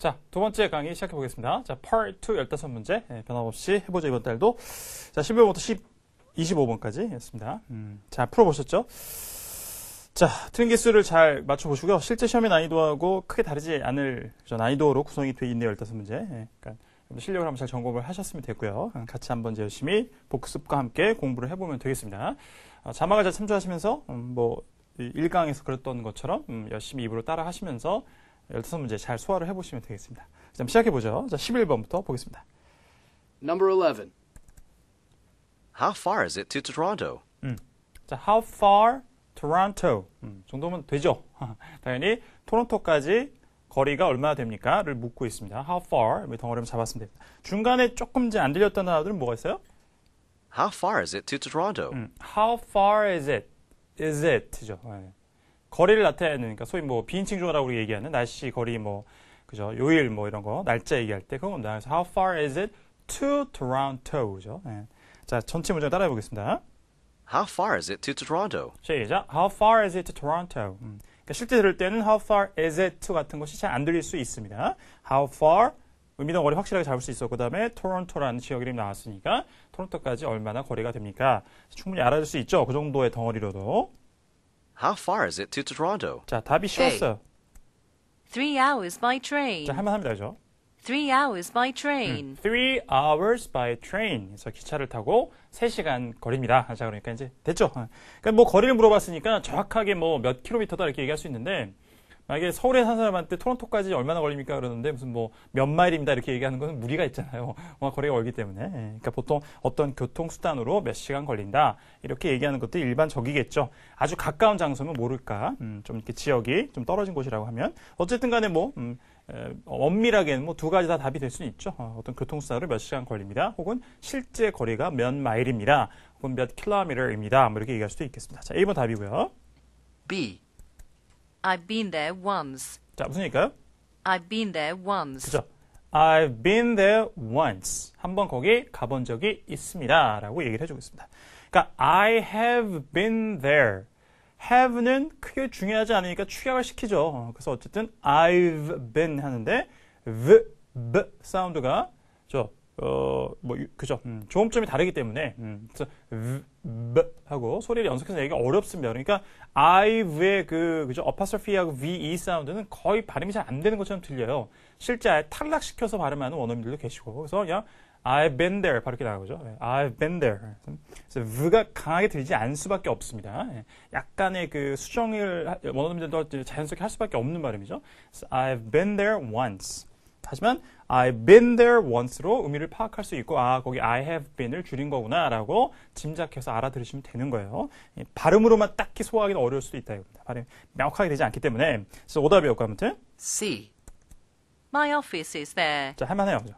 자, 두 번째 강의 시작해 보겠습니다. 자, Part 2 15문제. 예, 변함없이 해보죠, 이번 달도. 자, 11번부터 10, 25번까지 했습니다. 음, 자, 풀어보셨죠? 자, 틀린 개수를 잘 맞춰보시고요. 실제 시험의 난이도하고 크게 다르지 않을 난이도로 구성이 돼 있네요, 15문제. 예, 그러니까 실력을 한번 잘 점검을 하셨으면 됐고요. 같이 한번 열심히 복습과 함께 공부를 해보면 되겠습니다. 어, 자막을 잘 참조하시면서, 음, 뭐, 1강에서 그랬던 것처럼 음, 열심히 입으로 따라 하시면서 15문제 잘 소화를 해보시면 되겠습니다. 그럼 시작해보죠. 자, 11번부터 보겠습니다. Number 11. How far is it to Toronto? 음. 자, how far Toronto 음, 정도면 되죠. 당연히 토론토까지 거리가 얼마나 됩니까? 를 묻고 있습니다. How far? 뭐 덩어리 잡았으면 됩니다. 중간에 조금 안 들렸던 단어들은 뭐가 있어요? How far is it to Toronto? 음, how far is it? Is it죠. 네. 예. 거리를 나타내는 그러니까 소위 뭐 비인칭 조어라고 우리 얘기하는 날씨, 거리 뭐 그죠? 요일 뭐 이런 거 날짜 얘기할 때 그건 겁니다. 그래서 how far is it to Toronto죠. 네. 예. 자, 전체 문장 따라해 보겠습니다. How far is it to Toronto? 시작. How far is it to Toronto? 음. 그러니까 실제 들을 때는 how far is it to 같은 것이 잘 안 들릴 수 있습니다. How far 의미당 거리 확실하게 잡을 수있어 그다음에 t o o r n t o 라는 지역 이름 나왔으니까 t o o r n t o 까지 얼마나 거리가 됩니까? 충분히 알아줄 수 있죠. 그 정도의 덩어리로도. How far is it to Toronto? 자, 답이 쉬웠어요. Three hours by train. 자, 할만합니다, 그죠? Three hours by train. 음, three hours by train. 그래서 기차를 타고 3시간 거리입니다. 자, 그러니까 이제 됐죠. 어. 그러니까 뭐 거리를 물어봤으니까 정확하게 뭐몇 킬로미터다 이렇게 얘기할 수 있는데 만약에 서울에 사는 사람한테 토론토까지 얼마나 걸립니까? 그러는데 무슨 뭐 몇 마일입니다. 이렇게 얘기하는 것은 무리가 있잖아요. 워낙 거리가 멀기 때문에. 예, 그러니까 보통 어떤 교통수단으로 몇 시간 걸린다. 이렇게 얘기하는 것도 일반적이겠죠. 아주 가까운 장소면 모를까. 음, 좀 이렇게 지역이 좀 떨어진 곳이라고 하면. 어쨌든 간에 뭐, 음, 엄밀하게는 뭐 두 가지 다 답이 될 수는 있죠. 어, 어떤 교통수단으로 몇 시간 걸립니다. 혹은 실제 거리가 몇 마일입니다. 혹은 몇 킬로미터입니다. 뭐 이렇게 얘기할 수도 있겠습니다. 자, 1번 답이고요. B. I've been there once. 자, 무슨 얘기일까요? I've been there once. 그죠? I've been there once. 한번 거기 가본 적이 있습니다. 라고 얘기를 해주고 있습니다. 그러니까 I have been there. have는 크게 중요하지 않으니까 축약을 시키죠. 그래서 어쨌든 I've been 하는데 v, b 사운드가 어, 뭐, 그죠. 음, 조음점이 다르기 때문에, 음, 그래서, v, 하고 소리를 연속해서 얘기가 어렵습니다. 그러니까, I've의 그, 그죠. 어파스트피하고 VE 사운드는 거의 발음이 잘 안 되는 것처럼 들려요. 실제 탈락시켜서 발음하는 원어민들도 계시고, 그래서 그냥, I've been there. 바로 이렇게 나가죠. 네, I've been there. 그래서 V가 강하게 들리지 않을 수밖에 없습니다. 네, 약간의 그 수정을 원어민들도 자연스럽게 할 수밖에 없는 발음이죠. I've been there once. 하지만 I've been there once로 의미를 파악할 수 있고 아 거기 I have been을 줄인 거구나라고 짐작해서 알아들으시면 되는 거예요. 발음으로만 딱히 소화하기는 어려울 수도 있다 이겁니다. 발음 명확하게 되지 않기 때문에 그래서 오답이었고 아무튼 C. My office is there. 자 할만해요, 그죠?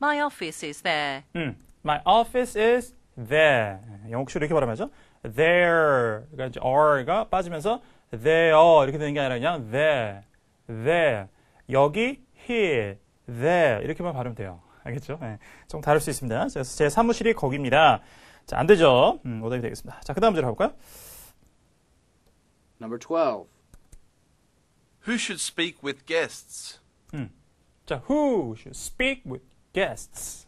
My office is there. 음, my office is there. 영국식으로 이렇게 발음하죠. There. 그러니까 이제 r가 빠지면서 there 이렇게 되는 게 아니라 그냥 there, there. 여기 here. there 이렇게만 발음 돼요. 알겠죠? 네, 좀 다를 수 있습니다. 그래서 제 사무실이 거기입니다. 자, 안 되죠? 음, 오답이 되겠습니다. 자, 그 다음 문제 가볼까요? Number 12. Who should speak with guests? 음. 자, who should speak with guests?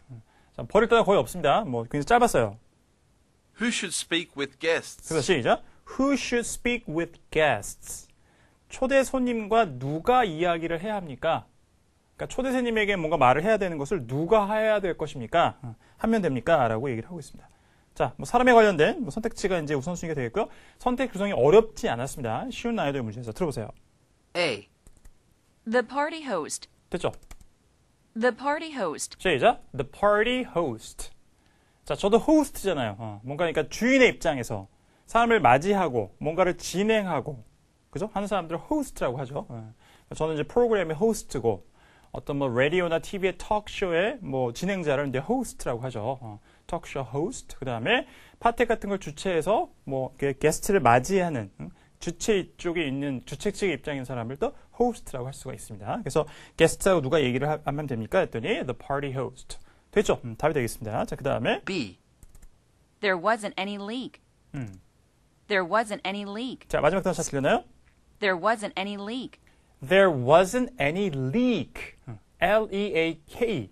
자, 버릴 때가 거의 없습니다. 뭐 굉장히 짧았어요. Who should speak with guests? 그래서 시작. Who should speak with guests? 초대 손님과 누가 이야기를 해야 합니까? 그러니까 초대생님에게 뭔가 말을 해야 되는 것을 누가 해야 될 것입니까? 어, 하면 됩니까? 라고 얘기를 하고 있습니다. 자, 뭐 사람에 관련된 뭐 선택지가 이제 우선순위가 되겠고요. 선택 구성이 어렵지 않았습니다. 쉬운 난이도의 문제에서 들어보세요. A. The party host. 됐죠? The party host. 시작. The party host. 자, 저도 호스트잖아요. 어, 뭔가 그러니까 주인의 입장에서 사람을 맞이하고 뭔가를 진행하고 그죠? 하는 사람들을 호스트라고 하죠. 어. 저는 이제 프로그램의 호스트고 어떤 뭐 라디오나 TV의 턱쇼의 뭐 진행자를 이제 호스트라고 하죠. 어, 턱쇼 호스트. 그 다음에 파티 같은 걸 주최해서 뭐 게스트를 맞이하는 주최 쪽에 있는 주최 측의 입장인 사람을 또 호스트라고 할 수가 있습니다. 그래서 게스트하고 누가 얘기를 하면 됩니까? 했더니 the party host 되죠. 음, 답이 되겠습니다. 자, 그 다음에 B. There wasn't any leak. 음. There wasn't any leak. 자, 마지막 단어 찾으려나요? There wasn't any leak. There wasn't any leak. L-E-A-K.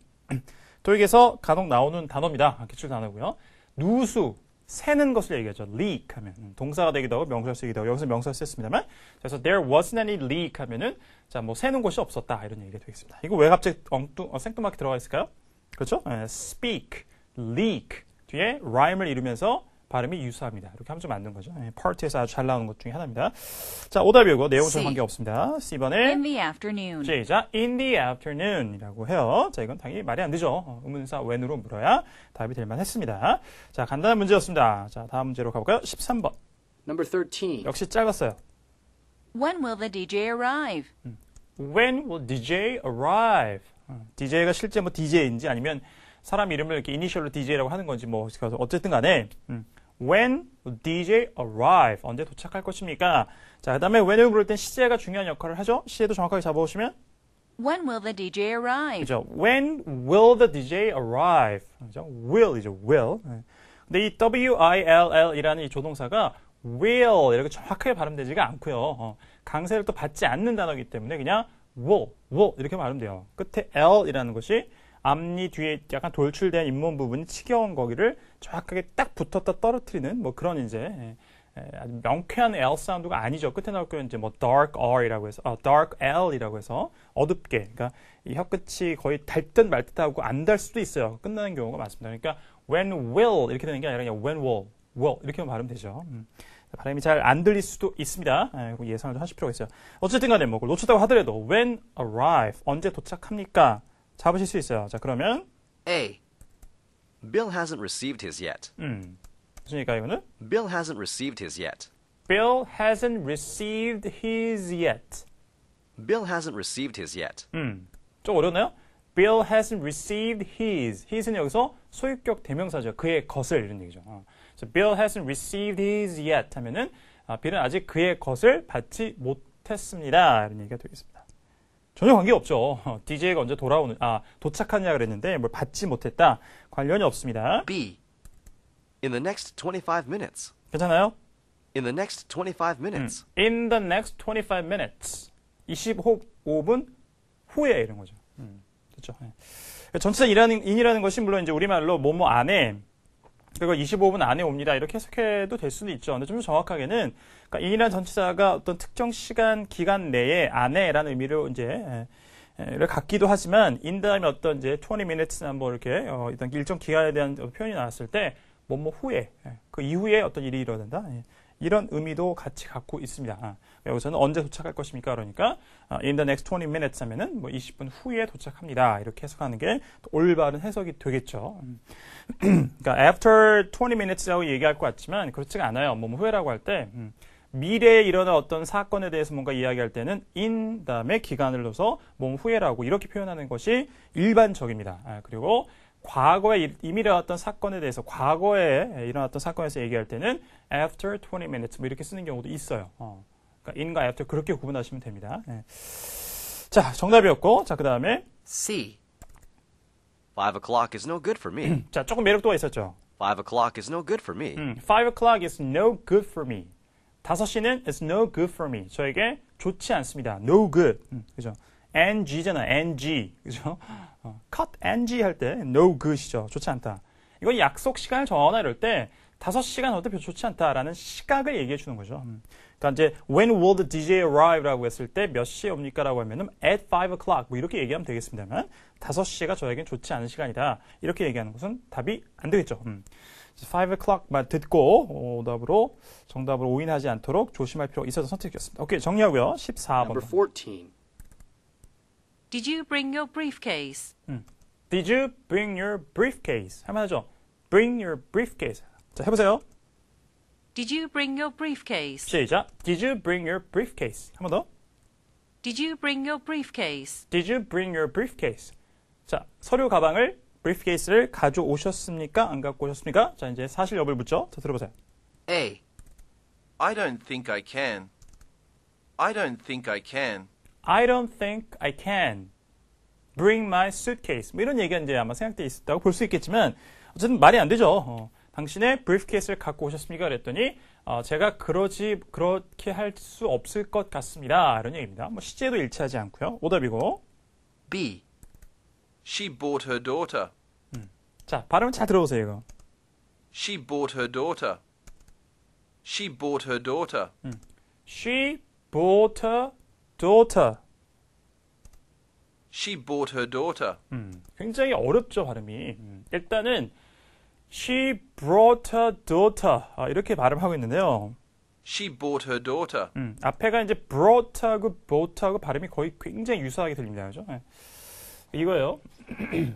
도입에서 간혹 나오는 단어입니다. 기출 단어고요. 누수, 새는 것을 얘기하죠. leak 하면 음, 동사가 되기도 하고 명사가 되기도 하고 여기서 명사를 썼습니다만 그래서 there wasn't any leak 하면은 자 뭐 새는 곳이 없었다 이런 얘기가 되겠습니다. 이거 왜 갑자기 엉뚱 어, 생뚱맞게 들어가 있을까요? 그렇죠? 에, 예, speak, leak 뒤에 rhyme을 이루면서 발음이 유사합니다. 이렇게 하면 좀 맞는 거죠. 예, 파트에서 아주 잘 나오는 것 중에 하나입니다. 자, 오답 외우고 내용은 전혀 관계없습니다. C번에 In the afternoon. 시작. In the afternoon이라고 해요. 자, 이건 당연히 말이 안 되죠. 어, 의문사 when으로 물어야 답이 될 만했습니다. 자, 간단한 문제였습니다. 자, 다음 문제로 가볼까요? 13번. Number 13. 역시 작았어요 When will the DJ arrive? 음. When will DJ arrive? 어, DJ가 실제 뭐 DJ인지 아니면 사람 이름을 이렇게 이니셜로 DJ라고 하는 건지 뭐 어쨌든 간에 음. when DJ arrive 언제 도착할 것입니까? 자, 그다음에 when을 부를 땐 시제가 중요한 역할을 하죠. 시제도 정확하게 잡아보시면 When will the DJ arrive? 그죠. When will the DJ arrive? 그죠. 네. w i l l 이제 Will. 근데 이 W-I-L-L이라는 이 조동사가 will 이렇게 정확하게 발음되지가 않고요. 어, 강세를 또 받지 않는 단어이기 때문에 그냥 will, will 이렇게 발음돼요. 끝에 L이라는 것이 앞니 뒤에 약간 돌출된 잇몸 부분이 지겨운 거기를 정확하게 딱 붙었다 떨어뜨리는 뭐 그런 이제 예, 예, 아주 명쾌한 L 사운드가 아니죠. 끝에 나올 거는 이제 뭐 dark R이라고 해서, 어, dark L이라고 해서 어둡게. 그러니까 이 혀끝이 거의 달든말 듯하고 안 달 수도 있어요. 끝나는 경우가 많습니다. 그러니까 when will 이렇게 되는 게 아니라 그냥 when will, will 이렇게만 발음 되죠. 음. 발음이 잘 안 들릴 수도 있습니다. 예, 예상을 좀 하실 필요가 있어요. 어쨌든 간에 뭐 놓쳤다고 하더라도 when arrive 언제 도착합니까? 잡으실 수 있어요. 자, 그러면 A. Bill hasn't received his yet. 음. 무슨일까 이거는? Bill hasn't received his yet. Bill hasn't received his yet. Bill hasn't received his yet. 음. 좀 어렵나요? Bill hasn't received his. his는 여기서 소유격 대명사죠. 그의 것을 이런 얘기죠. 어. So Bill hasn't received his yet 하면은 아, 빌은 아직 그의 것을 받지 못했습니다. 이런 얘기가 되겠습니다. 전혀 관계없죠. DJ가 언제 돌아오는, 아, 도착하냐 그랬는데 뭘 받지 못했다. 관련이 없습니다. B. In the next 25 minutes. 괜찮아요? In the next 25 minutes. 음. In the next 25 minutes. 25분 후에 이런 거죠. 음. 그렇죠. 네. 전체 인이라는, 인이라는 것이 물론 이제 우리말로 뭐뭐 안에 그리고 25분 안에 옵니다. 이렇게 해석해도 될 수도 있죠. 근데 좀 정확하게는 그러니까 이란 전치사가 어떤 특정 시간 기간 내에 안에라는 의미로 이제 를 갖기도 하지만 인 다음에 어떤 이제 20 minutes나 뭐 이렇게 어 일단 일정 기간에 대한 표현이 나왔을 때 뭐 뭐 후에 예, 그 이후에 어떤 일이 일어난다 예, 이런 의미도 같이 갖고 있습니다. 아, 여기서는 언제 도착할 것입니까? 그러니까 아, in the next 20 minutes 하면은 뭐 20분 후에 도착합니다. 이렇게 해석하는 게 올바른 해석이 되겠죠. 음. 그러니까 after 20 minutes라고 얘기할 것 같지만 그렇지가 않아요. 뭐, 뭐 후회라고 할때 음. 미래에 일어날 어떤 사건에 대해서 뭔가 이야기할 때는 in 다음에 기간을 넣어서 몸후회라고 이렇게 표현하는 것이 일반적입니다. 아, 그리고 과거에 이미 일어났던 사건에 대해서 과거에 일어났던 사건에서 얘기할 때는 after 20 minutes 뭐 이렇게 쓰는 경우도 있어요. 어. 그러니까 in과 after 그렇게 구분하시면 됩니다. 네. 자, 정답이었고, 자, 그 다음에 C. Five o'clock is no good for me. 자, 조금 매력도가 있었죠. Five o'clock is no good for me. 음, five o'clock is no good for me. 다섯 시는 is no good for me. 저에게 좋지 않습니다. No good. 음, 그죠? ng잖아. ng. 그죠? 어, cut ng 할 때 no good이죠. 좋지 않다. 이건 약속 시간을 정하나 이럴 때 다섯 시간 어때 좋지 않다라는 시각을 얘기해 주는 거죠. 음. 그러니까 이제 when will the DJ arrive라고 했을 때 몇 시에 옵니까라고 하면은 at 5 o'clock 뭐 이렇게 얘기하면 되겠습니다만 5시가 저에겐 좋지 않은 시간이다. 이렇게 얘기하는 것은 답이 안 되겠죠. 음. 5 o'clock만 듣고 오답으로 정답을 오인하지 않도록 조심할 필요가 있어서 선택했습니다. 오케이, 정리하고요. 14번. 14. Did you bring your briefcase? 음. Did you bring your briefcase? 할만하죠? Bring your briefcase. 자, 해보세요. Did you bring your briefcase? 시작. Did you bring your briefcase? 한번 더. Did you bring your briefcase? Did you bring your briefcase? 자, 서류 가방을 briefcase를 가져오셨습니까? 안 갖고 오셨습니까? 자, 이제 사실 여부를 묻죠. 자, 들어보세요. A. I don't think I can. I don't think I can. I don't think I can. Bring my suitcase. 뭐 이런 얘기가 이제 아마 생각돼 있었다고 볼 수 있겠지만 어쨌든 말이 안 되죠. 어. 당신의 브리프케이스를 갖고 오셨습니까? 그랬더니 어, 제가 그러지 그렇게 할 수 없을 것 같습니다. 이런 얘기입니다. 뭐 시제도 일치하지 않고요. 오답이고 B. She bought her daughter. 음. 자 발음 잘 들어보세요 이거. She bought her daughter. She bought her daughter. 음. She bought her daughter. She bought her daughter. 음, 굉장히 어렵죠 발음이. 음. 일단은 She brought her daughter. 아, 이렇게 발음하고 있는데요. She bought her daughter. 음, 앞에가 이제 brought하고 bought하고 발음이 거의 굉장히 유사하게 들립니다. 그죠? 네. 이거예요.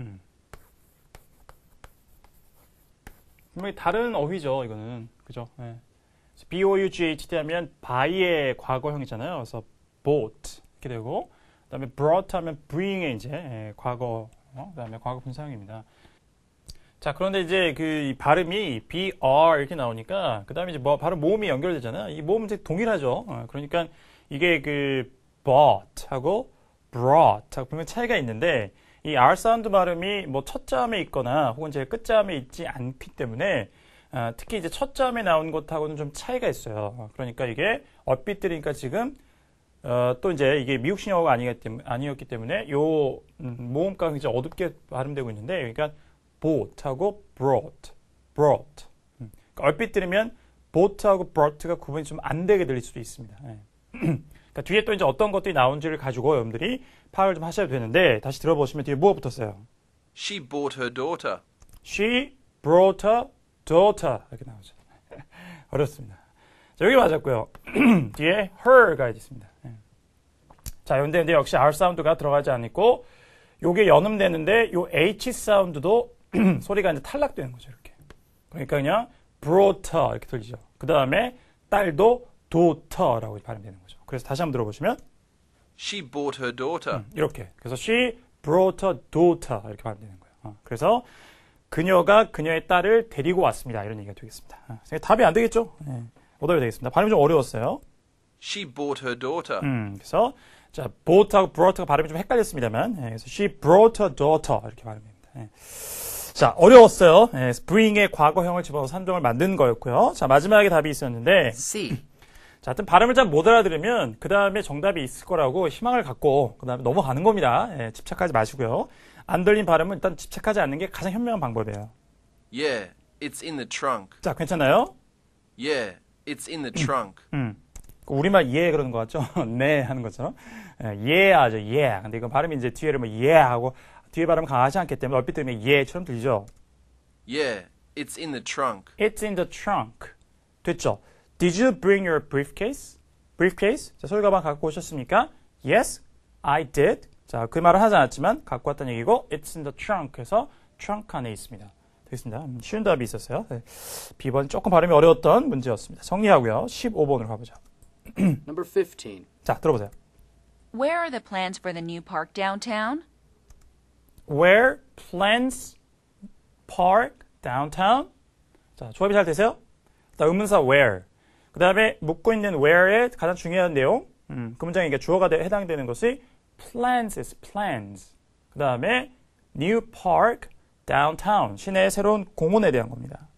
음. 다른 어휘죠, 이거는. 그죠? 네. bought하면 by의 과거형이잖아요. 그래서 bought 이렇게 되고 다음에 brought 하면 bring의 이제 예, 과거, 어? 그 다음에 과거 분사형입니다. 자, 그런데 이제 그 발음이 br 이렇게 나오니까, 그 다음에 이제 뭐, 바로 모음이 연결되잖아요. 이 모음은 이제 동일하죠. 어, 그러니까 이게 그 bought 하고 brought 하고 분명 차이가 있는데, 이 r 사운드 발음이 뭐 첫 자음에 있거나 혹은 제 끝자음에 있지 않기 때문에 아, 특히 이제 첫 자음에 나온 것하고는 좀 차이가 있어요. 어, 그러니까 이게 엇비트니까 지금 어, 또 이제 이게 미국 신어가 아니었기 때문에 요 음, 모음가 굉장히 어둡게 발음되고 있는데 그러니까 boat하고 brought, brought. 음, 그러니까 얼핏 들으면 boat하고 brought가 구분이 좀 안 되게 들릴 수도 있습니다. 예. 그러니까 뒤에 또 이제 어떤 것들이 나온지를 가지고 여러분들이 파악을 좀 하셔야 되는데 다시 들어보시면 뒤에 뭐가 붙었어요? She bought her daughter. She brought her daughter 이렇게 나오죠. 어렵습니다. 자, 여기 맞았고요. 뒤에 her가 있습니다. 자, 근데, 근데 역시 R 사운드가 들어가지 않고, 요게 연음되는데, 요 H 사운드도 소리가 이제 탈락되는 거죠, 이렇게. 그러니까 그냥, 브로터, 이렇게 들리죠. 그 다음에, 딸도 도터라고 발음되는 거죠. 그래서 다시 한번 들어보시면, She bought her daughter. 음, 이렇게. 그래서 she brought her daughter. 이렇게 발음되는 거예요. 어, 그래서, 그녀가 그녀의 딸을 데리고 왔습니다. 이런 얘기가 되겠습니다. 아, 답이 안 되겠죠? 네. 못 알게 되겠습니다. 발음이 좀 어려웠어요. She bought her daughter. 음, 그래서 자, boat하고 brought가 발음이 좀 헷갈렸습니다만, 예, 그래서 she brought her daughter 이렇게 발음입니다. 예. 자, 어려웠어요. 예, bring의 과거형을 집어넣어서 함정을 만든 거였고요. 자, 마지막에 답이 있었는데 C. 자, 하여튼 발음을 잘 못 알아들으면 그 다음에 정답이 있을 거라고 희망을 갖고 그 다음에 넘어가는 겁니다. 예, 집착하지 마시고요. 안 들린 발음은 일단 집착하지 않는 게 가장 현명한 방법이에요. Yeah, it's in the trunk. 자, 괜찮나요? Yeah, it's in the trunk. 음. 음. 우리말 예 그러는 것 같죠? 네 하는 것처럼 예, 예 하죠 예. 근데 이건 발음이 이제 뒤에를 뭐예 하고 뒤에 발음 강하지 않기 때문에 얼핏 들으면 예처럼 들리죠. Yeah, 예, it's in the trunk. It's in the trunk. 됐죠? Did you bring your briefcase? Briefcase? 자, 소유 가방 갖고 오셨습니까? Yes, I did. 자, 그 말을 하지 않았지만 갖고 왔다는 얘기고 It's in the trunk 해서 trunk 안에 있습니다. 되습니다 음, 쉬운 답이 있었어요. 네. B번 조금 발음이 어려웠던 문제였습니다. 정리하고요. 15번으로 가보죠. Number 15. 자, 들어보세요. Where are the plans for the new park downtown? Where plans park downtown? 자, 조합이 잘 되세요? 자, 의문사 where. 그 다음에 묻고 있는 where의 가장 중요한 내용. 음, 그 문장에 이게 주어가 되, 해당되는 것이 plans is plans. 그 다음에 new park downtown. 시내의 새로운 공원에 대한 겁니다.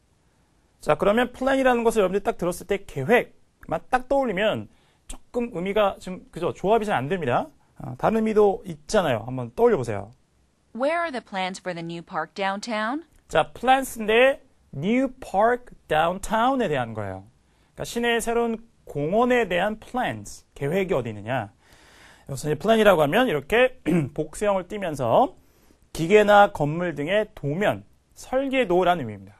자, 그러면 plan이라는 것을 여러분들이 딱 들었을 때 계획. 딱 떠올리면 조금 의미가 지금 그죠 조합이 잘 안 됩니다. 아, 다른 의미도 있잖아요. 한번 떠올려 보세요. Where are the plans for the new park downtown? 자, plans인데 new park downtown에 대한 거예요. 그러니까 시내의 새로운 공원에 대한 plans 계획이 어디 있느냐? 여기서 이 plan이라고 하면 이렇게 복수형을 띄면서 기계나 건물 등의 도면 설계도라는 의미입니다.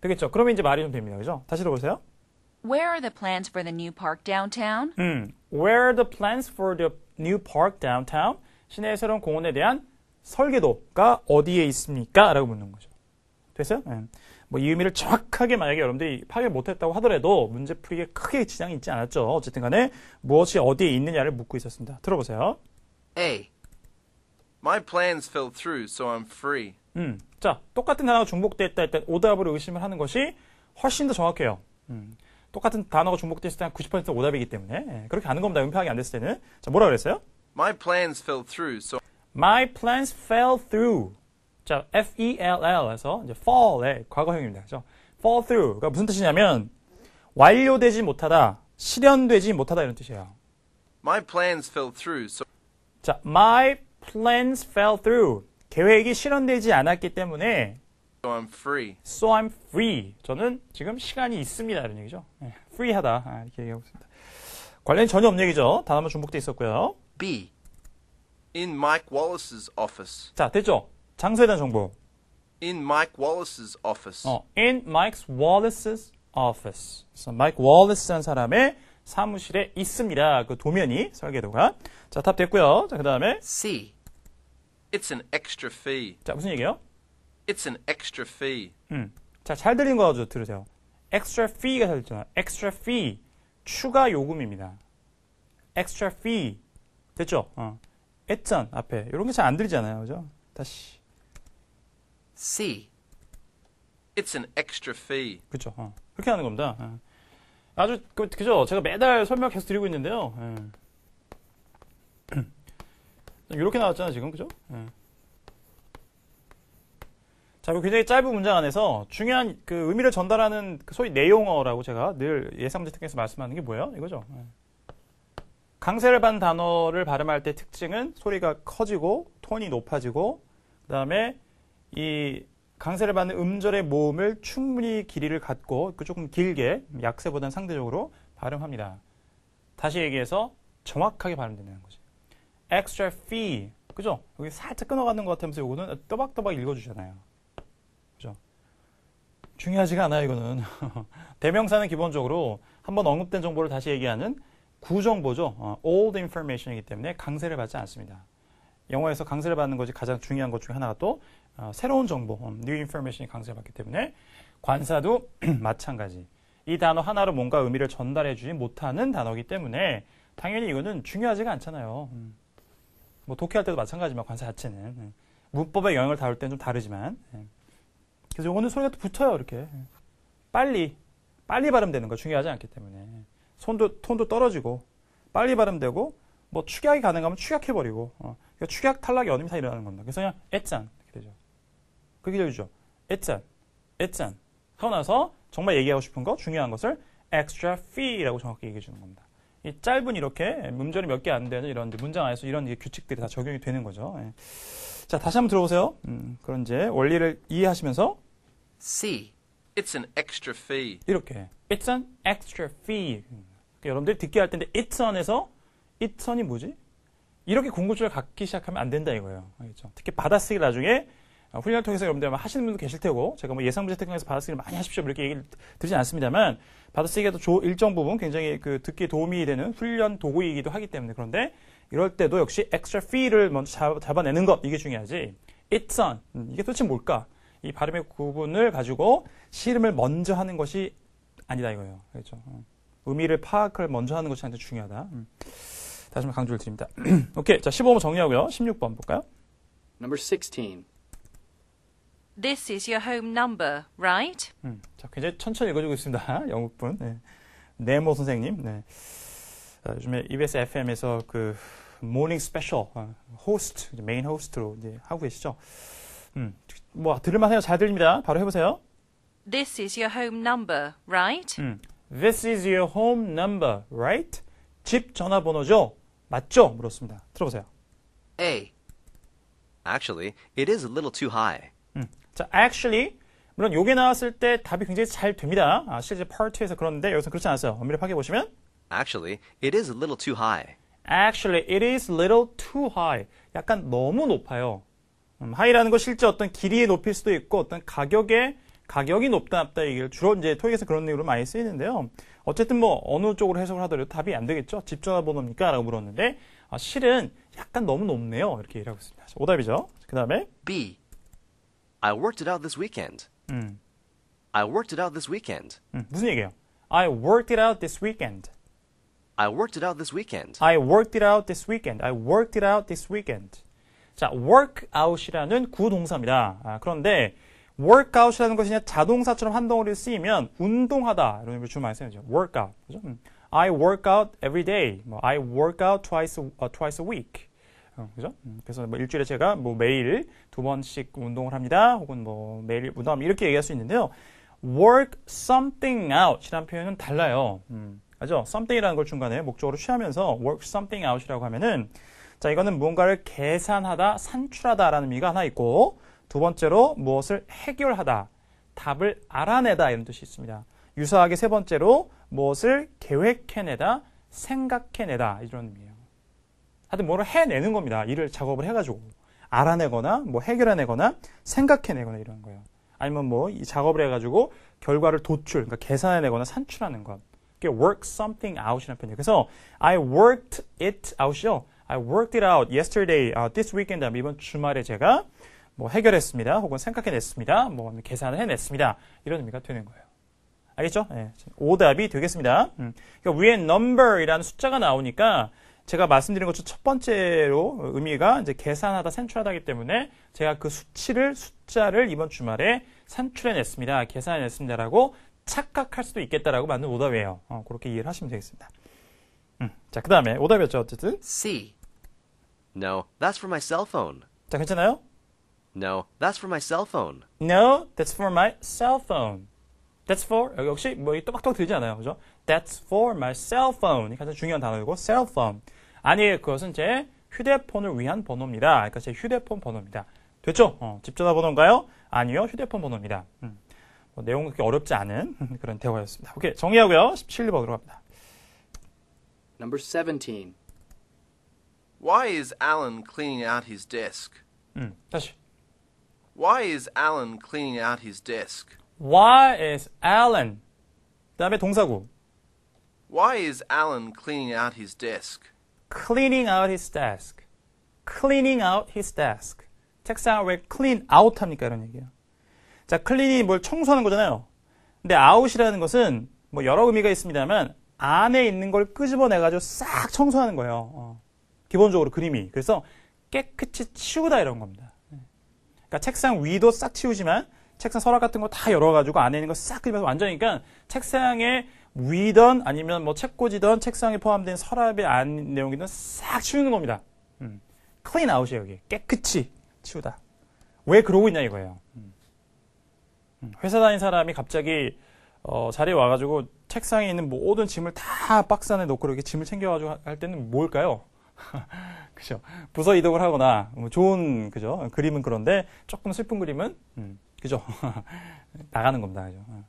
되겠죠? 그러면 이제 말이 좀 됩니다. 그죠? 다시 들어보세요. Where are the plans for the new park downtown? 음, where are the plans for the new park downtown? 시내의 새로운 공원에 대한 설계도가 어디에 있습니까? 라고 묻는 거죠. 됐어요? 네. 뭐이 의미를 정확하게 만약에 여러분들이 파괴 못했다고 하더라도 문제 풀이에 크게 지장이 있지 않았죠. 어쨌든 간에 무엇이 어디에 있느냐를 묻고 있었습니다. 들어보세요. A. My plans fell through, so I'm free. 음, 자 똑같은 단어가 중복됐다 일단 오답으로 의심을 하는 것이 훨씬 더 정확해요. 음, 똑같은 단어가 중복됐을 때 한90% 오답이기 때문에 예, 그렇게 가는 겁니다. 음파하기안 됐을 때는. 자, 뭐라 그랬어요? My plans fell through. So My plans fell through. 자, F-E-L-L에서 이제 fall의 과거형입니다. 그죠? fall through가 무슨 뜻이냐면 완료되지 못하다, 실현되지 못하다 이런 뜻이에요. My plans fell through. So 자, my plans fell through. 계획이 실현되지 않았기 때문에 So I'm free. So I'm free. 저는 지금 시간이 있습니다. 이런 얘기죠. 네, free하다. 아, 이렇게 얘기하고 있습니다. 관련이 전혀 없는 얘기죠. 단어만 중복돼 있었고요. B. In Mike Wallace's office. 자, 됐죠? 장소에 대한 정보. In Mike Wallace's office. 어, in Mike Wallace's office. 그래서 Mike Wallace라는 사람의 사무실에 있습니다. 그 도면이 설계도가. 자, 답 됐고요. 자, 그 다음에 C. It's an extra fee. 자, 무슨 얘기예요? It's an extra fee. 음. 자, 잘 들린 거 아주 들으세요. extra fee가 잘 들잖아. extra fee. 추가 요금입니다. extra fee. 됐죠? 어. it's an 앞에. 이런 게 잘 안 들리잖아요. 그죠? 다시. C. It's an extra fee. 그죠 어. 그렇게 하는 겁니다. 어. 아주 그, 그죠? 제가 매달 설명 계속 드리고 있는데요. 예. 이렇게 나왔잖아요, 지금. 그죠? 예. 자, 굉장히 짧은 문장 안에서 중요한 그 의미를 전달하는 그 소위 내용어라고 제가 늘 예상문제 특에서 말씀하는 게 뭐예요? 이거죠. 예. 강세를 받는 단어를 발음할 때 특징은 소리가 커지고 톤이 높아지고 그다음에 이 강세를 받는 음절의 모음을 충분히 길이를 갖고 그 조금 길게 약세보다는 상대적으로 발음합니다. 다시 얘기해서 정확하게 발음되는 거죠. extra fee 그죠? 여기 살짝 끊어가는 것 같으면서 이거는 또박또박 읽어주잖아요. 중요하지가 않아요, 이거는. 대명사는 기본적으로 한번 언급된 정보를 다시 얘기하는 구정보죠. 어, old information이기 때문에 강세를 받지 않습니다. 영어에서 강세를 받는 것이 가장 중요한 것중 하나가 또 어, 새로운 정보, 음, new information이 강세를 받기 때문에 관사도 마찬가지. 이 단어 하나로 뭔가 의미를 전달해주지 못하는 단어이기 때문에 당연히 이거는 중요하지가 않잖아요. 음. 뭐 독해할 때도 마찬가지지만 관사 자체는 음. 문법의 영향을 다룰 때는 좀 다르지만 그래서 요거는 소리가 또 붙어요, 이렇게. 빨리, 빨리 발음되는 거 중요하지 않기 때문에. 손도, 톤도 떨어지고, 빨리 발음되고, 뭐 축약이 가능하면 축약해버리고, 어. 그러니까 축약 탈락이 어음이 다 일어나는 겁니다. 그래서 그냥 애짠. 이렇게 되죠. 그게되죠 애짠, 애짠. 하고 나서 정말 얘기하고 싶은 거, 중요한 것을 extra fee라고 정확히 얘기해 주는 겁니다. 이 짧은 이렇게 문절이몇 개 안 되는 이런 문장 안에서 이런 규칙들이 다 적용이 되는 거죠. 예. 자, 다시 한번 들어보세요. 음, 그런 이제 원리를 이해하시면서 C. It's an extra fee. 이렇게. It's an extra fee. 그러니까 여러분들이 듣기 할 텐데 it's on에서 it's on이 뭐지? 이렇게 공구조를 갖기 시작하면 안 된다 이거예요. 알겠죠? 특히 받아쓰기 나중에 어, 훈련을 통해서 여러분들 아마 하시는 분도 계실 테고 제가 뭐 예상 문제 특강에서 받아쓰기를 많이 하십시오 뭐 이렇게 얘기를 드리진 않습니다만 받아쓰기에도 일정 부분 굉장히 그듣기 도움이 되는 훈련 도구이기도 하기 때문에 그런데 이럴 때도 역시 extra fee를 먼저 잡, 아내는것 이게 중요하지 it's on 음, 이게 도대체 뭘까 이 발음의 구분을 가지고 씨름을 먼저 하는 것이 아니다 이거예요. 그렇죠. 어. 의미를 파악을 먼저 하는 것이 아주 중요하다. 음. 다시 한번 강조를 드립니다. 오케이. 자, 15번 정리하고요. 16번 볼까요? Number 16. This is your home number, right? 음, 자, 굉장히 천천히 읽어주고 있습니다. 영국분. 네. 네모 선생님. 네. 아, 요즘에 EBS FM에서 그 모닝 스페셜 아, 호스트, 메인 호스트로 이제 하고 계시죠. 음, 뭐 들을만해요. 잘 들립니다. 바로 해보세요. This is your home number, right? 음, This is your home number, right? 집 전화번호죠? 맞죠? 물었습니다. 들어보세요. A. Actually, it is a little too high. 음, 자, actually 물론 요게 나왔을 때 답이 굉장히 잘 됩니다. 아, 실제 Part 2에서 그런데 여기서 그렇지 않았어요. 엄밀히 파악해 보시면 Actually, it is a little too high. Actually, it is a little too high. 약간 너무 높아요. 음, 하이라는 건 실제 어떤 길이의 높일 수도 있고 어떤 가격의 가격이 높다 낮다 얘기를 주로 이제 토익에서 그런 내용으로 많이 쓰이는데요. 어쨌든 뭐 어느 쪽으로 해석을 하더라도 답이 안 되겠죠. 집 전화번호입니까? 라고 물었는데 아, 실은 약간 너무 높네요. 이렇게 얘기하고 있습니다. 자, 오답이죠. 그 다음에 B. I worked it out this weekend. 음. I worked it out this weekend. 음, 무슨 얘기예요? I worked it out this weekend. I worked it out this weekend. I worked it out this weekend. I worked it out this weekend. 자, work out이라는 구동사입니다. 아, 그런데 work out이라는 것이 그 자동사처럼 한 덩어리를 쓰이면 운동하다 이런 의미를 주로 많이 쓰죠. work out. 그죠? 음. I work out every day. 뭐, I work out twice uh, twice a week. 어, 그죠? 음, 그래서 뭐 일주일에 제가 뭐 매일 두 번씩 운동을 합니다. 혹은 뭐 매일 운동 이렇게 얘기할 수 있는데요. work something out이라는 표현은 달라요. 음, 알죠? something이라는 걸 중간에 목적으로 취하면서 work something out이라고 하면은 자, 이거는 무언가를 계산하다, 산출하다라는 의미가 하나 있고 두 번째로 무엇을 해결하다, 답을 알아내다 이런 뜻이 있습니다. 유사하게 세 번째로 무엇을 계획해내다, 생각해내다 이런 의미예요. 하여튼 뭐를 해내는 겁니다. 일을 작업을 해가지고 알아내거나 뭐 해결해내거나 생각해내거나 이런 거예요. 아니면 뭐 이 작업을 해가지고 결과를 도출, 그러니까 계산해내거나 산출하는 것. 그게 work something out이라는 표현이에요. 그래서 I worked it o u t 이죠 I worked it out yesterday, uh, this weekend. 이번 주말에 제가 뭐 해결했습니다. 혹은 생각해냈습니다. 뭐 계산을 해냈습니다. 이런 의미가 되는 거예요. 알겠죠? 예. 오답이 되겠습니다. 음. 그러니까 위에 number이라는 숫자가 나오니까 제가 말씀드린 것처럼 첫 번째로 의미가 이제 계산하다, 산출하다기 때문에 제가 그 수치를, 숫자를 이번 주말에 산출해냈습니다. 계산해냈습니다라고 착각할 수도 있겠다라고 맞는 오답이에요. 어, 그렇게 이해를 하시면 되겠습니다. 자, 그 다음에 오답이었죠, 어쨌든. C. No, that's for my cell phone. 자, 괜찮아요? No, that's for my cell phone. No, that's for my cell phone. That's for 여기 역시 뭐 또박또박 들지 않아요, 그죠? That's for my cell phone이 가장 중요한 단어이고 cell phone. 아니 그것은 제 휴대폰을 위한 번호입니다. 그러니까 제 휴대폰 번호입니다. 됐죠? 어, 집 전화번호인가요? 아니요, 휴대폰 번호입니다. 음. 뭐 내용 그렇게 어렵지 않은 그런 대화였습니다. 오케이 정리하고요. 17번으로 갑니다. Number 17. Why is Alan cleaning out his desk? 음, hmm, Why is Alan cleaning out his desk? Why is Alan? 다음에 동사구. Why is Alan cleaning out his desk? Cleaning out his desk. Cleaning out his desk. 책상 왜 clean out 합니까 이런 얘기야. 자, clean이 뭘 청소하는 거잖아요. 근데 out이라는 것은 뭐 여러 의미가 있습니다만 안에 있는 걸 끄집어내가지고 싹 청소하는 거예요. 어. 기본적으로 그림이. 그래서 깨끗이 치우다 이런 겁니다. 네. 그러니까 책상 위도 싹 치우지만 책상 서랍 같은 거 다 열어가지고 안에 있는 거싹 긁면서 완전히 그러니까 책상에 위던 아니면 뭐 책꽂이던 책상에 포함된 서랍의 안 내용이든 싹 치우는 겁니다. 음. 클린 아웃이에요 여기. 깨끗이 치우다. 왜 그러고 있냐 이거예요. 음. 음. 회사 다닌 사람이 갑자기 어, 자리에 와가지고 책상에 있는 모든 짐을 다 박스 안에 놓고 이렇게 짐을 챙겨가지고 할 때는 뭘까요? 그죠. 부서 이동을 하거나 뭐 좋은 그죠. 그림은 그런데 조금 슬픈 그림은 음, 그죠. 나가는 겁니다. 그죠. 어.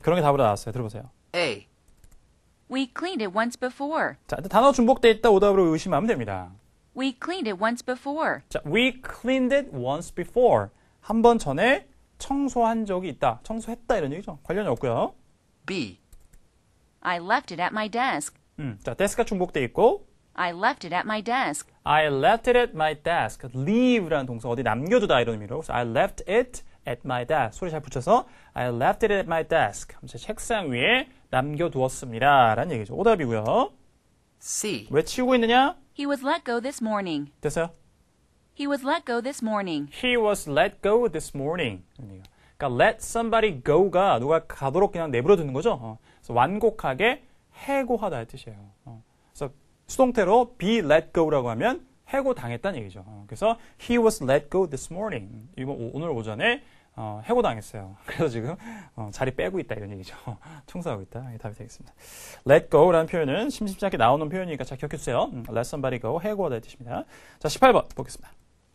그런 게 답으로 나왔어요. 들어보세요. A. We cleaned it once before. 자, 단어 중복돼 있다 오답으로 의심하면 됩니다. We cleaned it once before. 자, we cleaned it once before. 한 번 전에 청소한 적이 있다. 청소했다 이런 얘기죠. 관련이 없고요. B. I left it at my desk. 음, 자, 데스크가 중복돼 있고 I left it at my desk. I left it at my desk. leave라는 동사 어디 남겨두다 이런 의미로. 그래서 I left it at my desk. 소리 잘 붙여서 I left it at my desk. 제 책상 위에 남겨두었습니다. 라는 얘기죠. 오답이고요. C. 왜 치우고 있느냐? He was let go this morning. 됐어요? He was let go this morning. He was let go this morning. 그러니까 let somebody go가 누가 가도록 그냥 내버려 두는 거죠. 어. 그래서 완곡하게 해고하다 의 뜻이에요. 어. 그래서 수동태로 be let go라고 하면 해고당했다는 얘기죠. 어. 그래서 he was let go this morning. 이번 오늘 오전에 해고당했어요. 그래서 지금 자리 빼고 있다 이런 얘기죠. 청소하고 있다. 이 예, 답이 되겠습니다. let go라는 표현은 심심찮게 나오는 표현이니까 잘 기억해 주세요. 음, let somebody go 해고하다 의 뜻입니다. 자, 18번 보겠습니다.